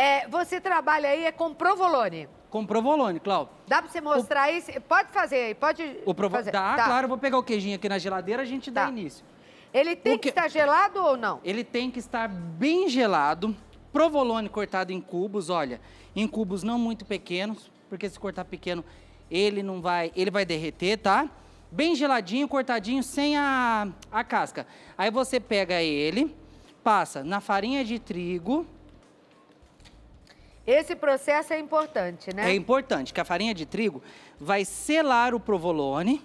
É, você trabalha aí é com provolone. Com provolone, Cláudio. Dá pra você mostrar o... isso? Pode fazer aí, pode o provo... fazer. Dá, tá. claro. Vou pegar o queijinho aqui na geladeira, a gente tá. dá início. Ele tem que... que... estar gelado ou não? Ele tem que estar bem gelado. Provolone cortado em cubos, olha, em cubos não muito pequenos, porque se cortar pequeno, ele não vai, ele vai derreter, tá? Bem geladinho, cortadinho, sem a, a casca. Aí você pega ele, passa na farinha de trigo, esse processo é importante, né? É importante, que a farinha de trigo vai selar o provolone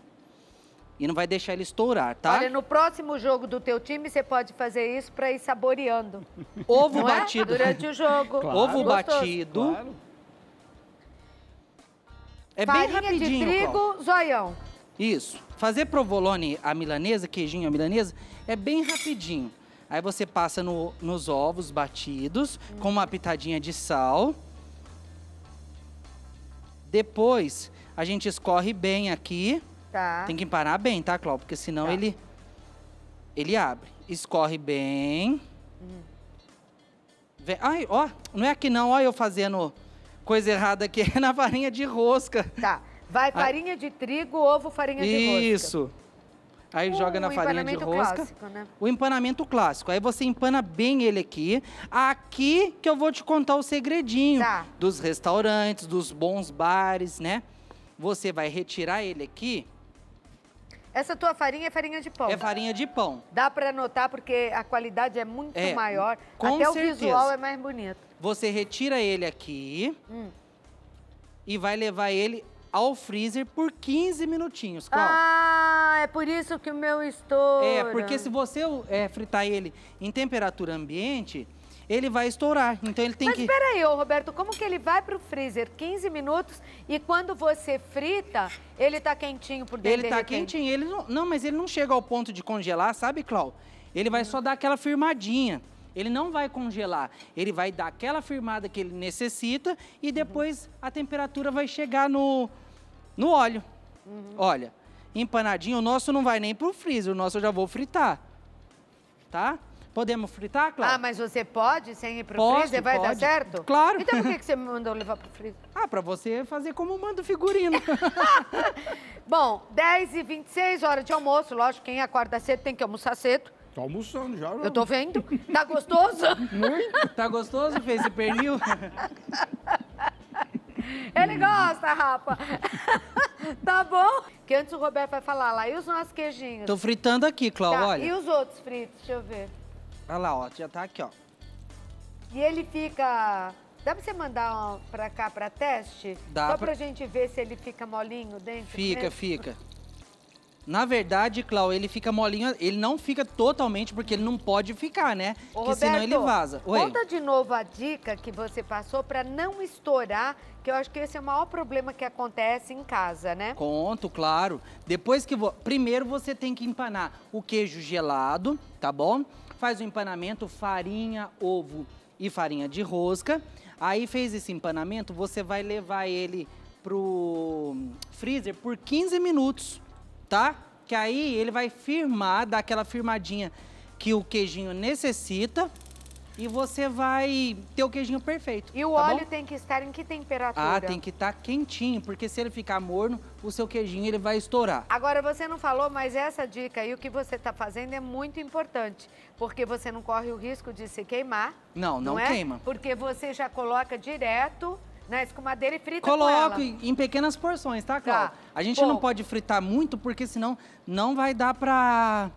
e não vai deixar ele estourar, tá? Olha, no próximo jogo do teu time, você pode fazer isso para ir saboreando. Ovo não é? batido. É? Durante o jogo. Claro. Ovo Gostoso. batido. Claro. É farinha bem rapidinho. de trigo, zoião. Isso. Fazer provolone à milanesa, queijinho à milanesa, é bem rapidinho. Aí você passa no, nos ovos batidos com uma pitadinha de sal. Depois a gente escorre bem aqui. Tá. Tem que parar bem, tá, Cláudia? Porque senão tá. ele ele abre. Escorre bem. Hum. Vem, ai, ó, não é aqui não, ó eu fazendo coisa errada aqui, é na farinha de rosca. Tá. Vai ah. farinha ah. de trigo, ovo, farinha Isso. de rosca. Isso aí o joga na farinha de rosca. Clássico, né? O empanamento clássico. Aí você empana bem ele aqui. Aqui que eu vou te contar o segredinho tá. dos restaurantes, dos bons bares, né? Você vai retirar ele aqui. Essa tua farinha é farinha de pão. É farinha de pão. Dá para notar porque a qualidade é muito é, maior. Com Até certeza. o visual é mais bonito. Você retira ele aqui hum. e vai levar ele ao freezer por 15 minutinhos, Cláudia. Ah! Ah, é por isso que o meu estoura. É, porque se você é, fritar ele em temperatura ambiente, ele vai estourar. Então ele tem Mas que. Mas peraí, ô, Roberto, como que ele vai pro freezer 15 minutos e quando você frita, ele tá quentinho por dentro? Ele tá quentinho, ele não, não, mas ele não chega ao ponto de congelar, sabe, Clau? Ele vai só dar aquela firmadinha. Ele não vai congelar, ele vai dar aquela firmada que ele necessita e depois a temperatura vai chegar no, no óleo. Uhum. Olha, empanadinho. O nosso não vai nem pro freezer, o nosso eu já vou fritar. Tá? Podemos fritar, claro. Ah, mas você pode sem ir pro Posso, freezer? Vai pode. dar certo? Claro. Então por que, que você me mandou levar pro freezer? Ah, pra você fazer como manda o figurino. Bom, 10 e 26 hora de almoço. Lógico, quem acorda cedo tem que almoçar cedo. Tô almoçando já. Eu tô vendo. Tá gostoso? Muito. Tá gostoso, fez esse pernil? Ele gosta, rapa. tá bom? Que antes o Roberto vai falar lá. E os nossos queijinhos? Tô fritando aqui, Cláudia. Tá. olha. E os outros fritos? Deixa eu ver. Olha lá, ó. Já tá aqui, ó. E ele fica... Dá pra você mandar pra cá pra teste? Dá. Só pra, pra gente ver se ele fica molinho dentro? Fica, fica. Na verdade, Clau, ele fica molinho, ele não fica totalmente, porque ele não pode ficar, né? Ô, Porque Roberto, senão ele vaza. Oi. Conta de novo a dica que você passou para não estourar, que eu acho que esse é o maior problema que acontece em casa, né? Conto, claro. Depois que... Vo... Primeiro você tem que empanar o queijo gelado, tá bom? Faz o empanamento, farinha, ovo e farinha de rosca. Aí fez esse empanamento, você vai levar ele pro freezer por 15 minutos tá? Que aí ele vai firmar, dar aquela firmadinha que o queijinho necessita e você vai ter o queijinho perfeito. E o tá óleo bom? tem que estar em que temperatura? Ah, tem que estar tá quentinho, porque se ele ficar morno, o seu queijinho ele vai estourar. Agora, você não falou, mas essa dica aí o que você está fazendo é muito importante, porque você não corre o risco de se queimar. Não, não, não é? queima. Porque você já coloca direto né? Escumadeira e frita Coloco em pequenas porções, tá, Cláudia? Tá. A gente não pode fritar muito, porque senão não vai dar pra...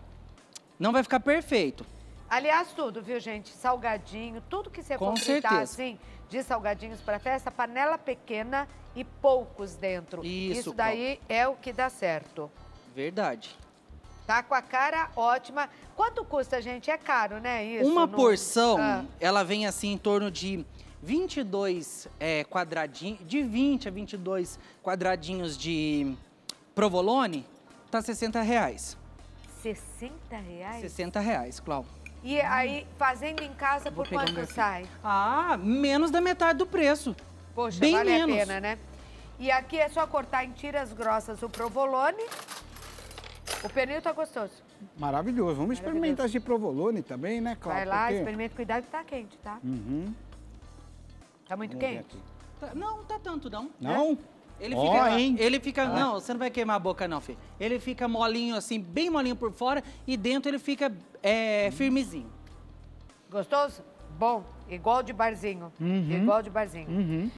Não vai ficar perfeito. Aliás, tudo, viu, gente? Salgadinho, tudo que você for Com fritar assim, de salgadinhos para festa, panela pequena e poucos dentro. Isso, Isso daí é o que dá certo. Verdade. Tá com a cara ótima. Quanto custa, gente? É caro, né? Isso, Uma porção, ah. ela vem assim em torno de 22 é, quadradinhos, de 20 a 22 quadradinhos de provolone, tá 60 reais. 60 reais? 60 reais, Clau. E aí, fazendo em casa, por quanto sai? Ah, menos da metade do preço. Poxa, Bem vale menos. a pena, né? E aqui é só cortar em tiras grossas o provolone. O pernil tá gostoso. Maravilhoso. Vamos Maravilhoso. experimentar esse provolone também, né, Cláudia? Vai lá, experimenta. Cuidado que tá quente, tá? Uhum. Tá muito Vamos quente? Tá- não, tá tanto não. Não? É. Ele fica, hein? ele fica, Ah. não, você não vai queimar a boca não, filho. Ele fica molinho assim, bem molinho por fora e dentro ele fica é, firmezinho. Gostoso? Bom, igual de barzinho. Uhum. Igual de barzinho. Uhum.